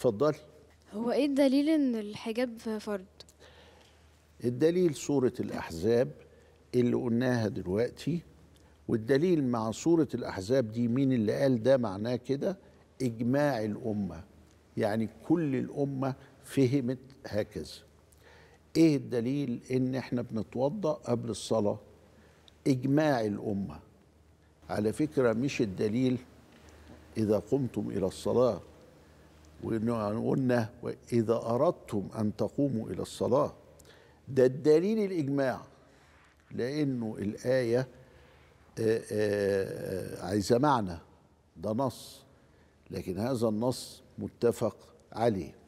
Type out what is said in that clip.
اتفضلي هو ايه الدليل ان الحجاب فرض الدليل سوره الاحزاب اللي قلناها دلوقتي والدليل مع سوره الاحزاب دي مين اللي قال ده معناه كده اجماع الامه يعني كل الامه فهمت هكذا ايه الدليل ان احنا بنتوضا قبل الصلاه اجماع الامه على فكره مش الدليل اذا قمتم الى الصلاه وقلنا وإذا أردتم أن تقوموا إلى الصلاة ده الدليل الإجماع لأنه الآية آه، آه، آه، عايزة معنى ده نص لكن هذا النص متفق عليه